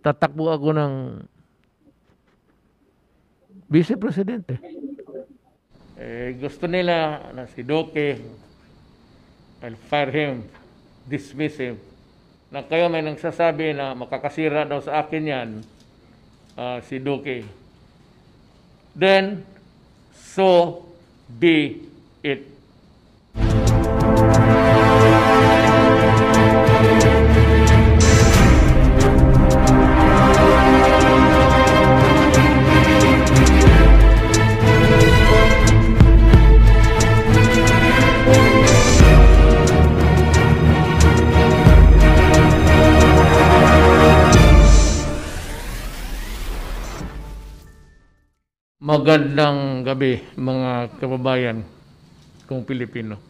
tatakbo ako ng vice presidente. Eh, gusto nila na si Doke, I'll fire him, dismiss him. Na kayo may nagsasabi na makakasira daw sa akin yan, uh, si Doke. Then, so be it. Magandang gabi mga kababayan kong Pilipino.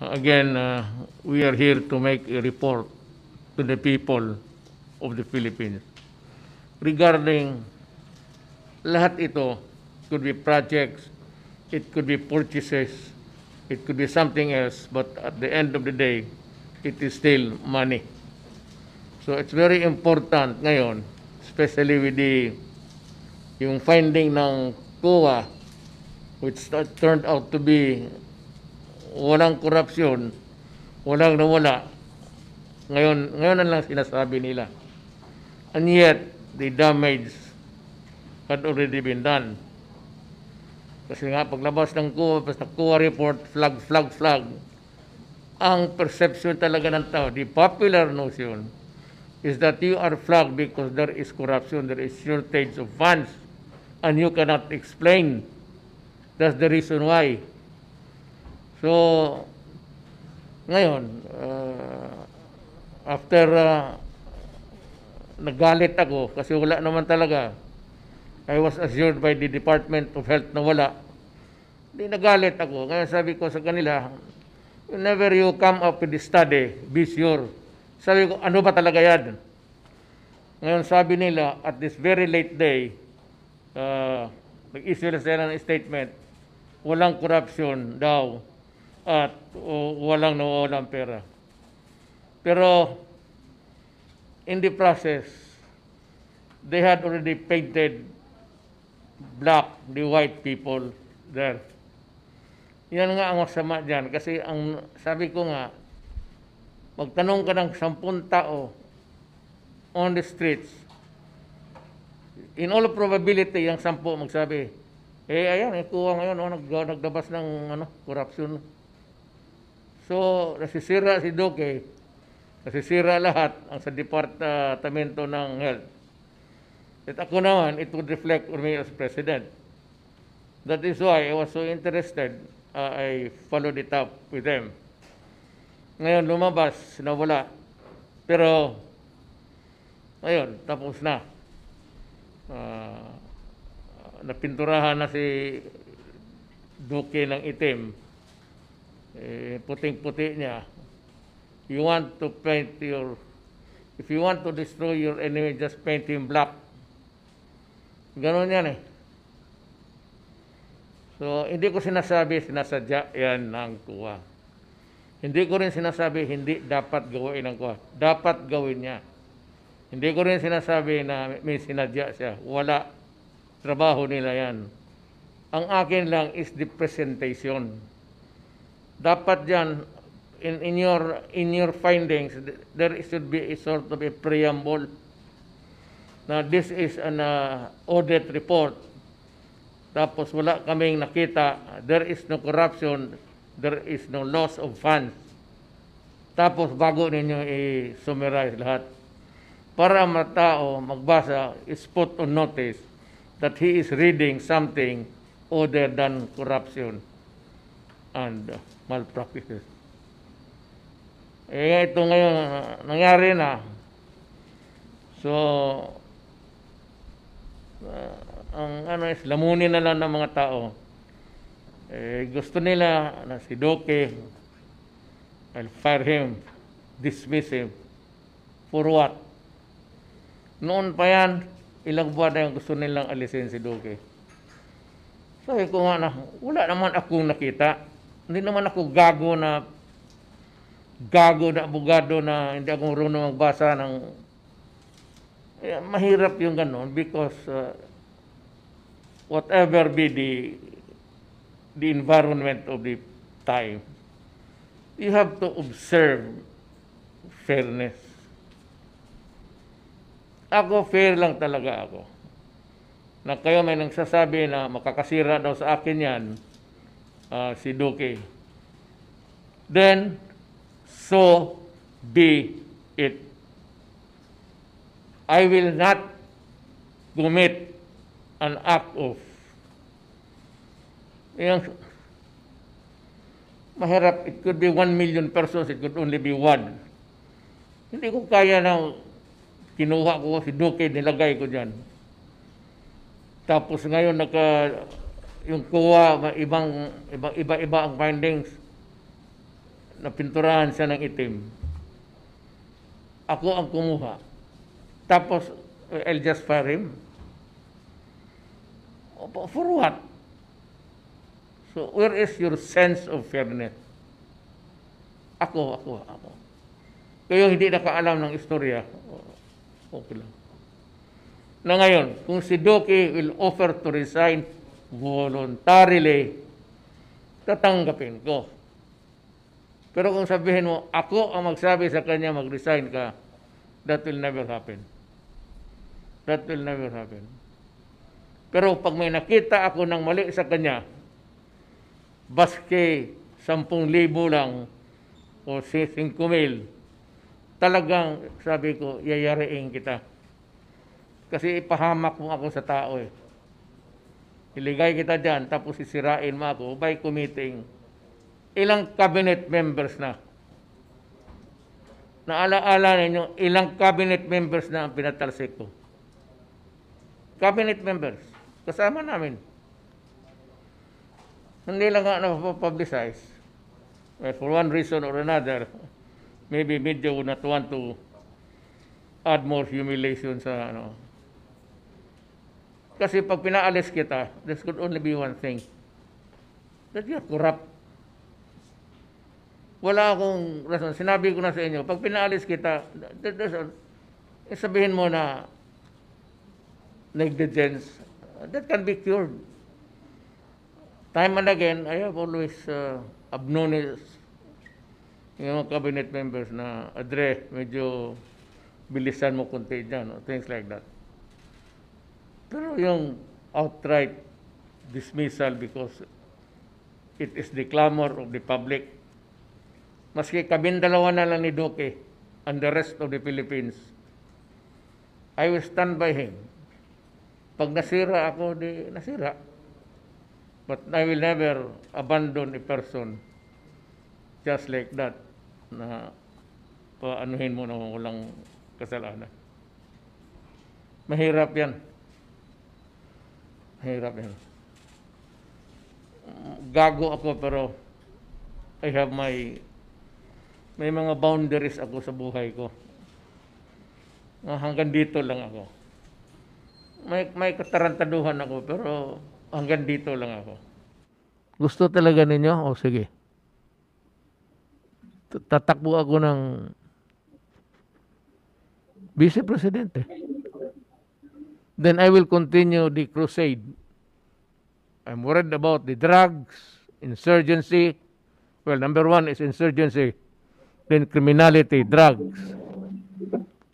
Again, uh, we are here to make a report to the people of the Philippines regarding lahat ito could be projects, it could be purchases, it could be something else, but at the end of the day, it is still money. So it's very important ngayon, especially with the yung finding ng COA which turned out to be walang korupsyon, walang nawala. Ngayon, ngayon na lang sinasabi nila. And yet, the damage had already been done. Kasi nga, paglabas ng COA, basta COA report, flag, flag, flag, ang perception talaga ng tao, the popular notion, is that you are flagged because there is corruption, there is shortage of funds and you cannot explain. That's the reason why. So, ngayon, uh, after uh, nagalit ako kasi wala naman talaga. I was assured by the Department of Health na wala. Hindi nagalit ako. Ngayon sabi ko sa kanila, whenever you come up with the study, be sure. Sabi ko, ano ba talaga yan? Ngayon sabi nila, at this very late day, uh, ah, nag-issue sila ng statement, walang corruption daw at uh, walang ng pera. Pero in the process, they had already painted black the white people there. Yan nga ang masama dyan. Kasi ang sabi ko nga, magtanong ka ng sampung tao on the streets, in all probability, ang sampo magsabi, eh ayan, yung eh, kuha ngayon, oh, nag, naglabas ng ano, corruption. So, nasisira si Duque, nasisira lahat ang sa Departamento ng Health. At ako naman, it would reflect on me as President. That is why I was so interested. Uh, I followed it up with them. Ngayon, lumabas, nawala. Pero, ayun, tapos na uh, napinturahan na si Duke ng itim. Eh, puting-puti niya. You want to paint your If you want to destroy your enemy, just paint him black. Ganon yan eh. So, hindi ko sinasabi, sinasadya yan ng kuha. Hindi ko rin sinasabi, hindi dapat gawin ng kuha. Dapat gawin niya. Hindi ko rin sinasabi na may sinadya siya. Wala. Trabaho nila yan. Ang akin lang is the presentation. Dapat yan, in, in, your, in your findings, there should be a sort of a preamble. Na this is an uh, audit report. Tapos wala kaming nakita, there is no corruption, there is no loss of funds. Tapos bago ninyo i-summarize lahat para matao magbasa spot put on notice that he is reading something other than corruption and uh, malpractices. Eh, ito ngayon, nangyari na. So, uh, ang ano is, lamunin na lang ng mga tao. Eh, gusto nila na si Doke, I'll fire him, dismiss him. For what? Noon pa yan, ilang buwan na yung gusto nilang alisin si Duque. Sabi ko nga na, wala naman akong nakita. Hindi naman ako gago na gago na abogado na hindi ako marunong magbasa ng eh, mahirap yung ganun because uh, whatever be the the environment of the time you have to observe fairness ako, fair lang talaga ako. Na kayo may nagsasabi na makakasira daw sa akin yan, uh, si Duque. Then, so be it. I will not commit an act of yung mahirap, it could be 1 million persons, it could only be one. Hindi ko kaya na kinuha ko, sinukid, nilagay ko dyan. Tapos ngayon, naka, yung kuha, ibang, iba, iba, iba ang findings. pinturahan siya ng itim. Ako ang kumuha. Tapos, eh, I'll just fire him. For what? So, where is your sense of fairness? Ako, ako, ako. Kayo hindi nakaalam ng istorya. Okay lang. Na ngayon, kung si Doki will offer to resign voluntarily, tatanggapin ko. Pero kung sabihin mo, ako ang magsabi sa kanya mag-resign ka, that will never happen. That will never happen. Pero pag may nakita ako ng mali sa kanya, baske 10,000 lang o 5,000, talagang sabi ko, yayariin kita. Kasi ipahamak mo ako sa tao eh. Iligay kita dyan, tapos isirain mo ako by committing ilang cabinet members na. Naalaala ninyo, ilang cabinet members na ang pinatalsik ko. Cabinet members, kasama namin. Hindi lang nga na publicize. Well, eh, for one reason or another, maybe medyo not want to add more humiliation sa ano. Kasi pag pinaalis kita, this could only be one thing. That you're corrupt. Wala akong rason. Sinabi ko na sa inyo, pag pinaalis kita, that, that's all. Eh, sabihin mo na negligence, that can be cured. Time and again, I have always uh, I've yung cabinet members na Adre, medyo bilisan mo konti dyan, no? things like that. Pero yung outright dismissal because it is the clamor of the public. Maski kabin dalawa na lang ni Duque and the rest of the Philippines, I will stand by him. Pag nasira ako, di nasira. But I will never abandon a person just like that na paanuhin mo na walang kasalanan. Mahirap yan. Mahirap yan. Gago ako pero I have my may mga boundaries ako sa buhay ko. Ah, hanggang dito lang ako. May, may katarantaduhan ako pero hanggang dito lang ako. Gusto talaga ninyo? O sige tatakbo ako ng vice presidente. Then I will continue the crusade. I'm worried about the drugs, insurgency. Well, number one is insurgency, then criminality, drugs.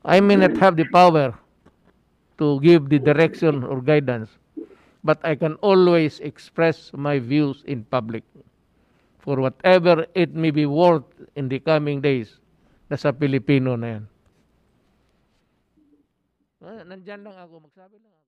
I may not have the power to give the direction or guidance, but I can always express my views in public for whatever it may be worth in the coming days na sa Pilipino na yan. Nandyan lang ako, magsabi lang ako.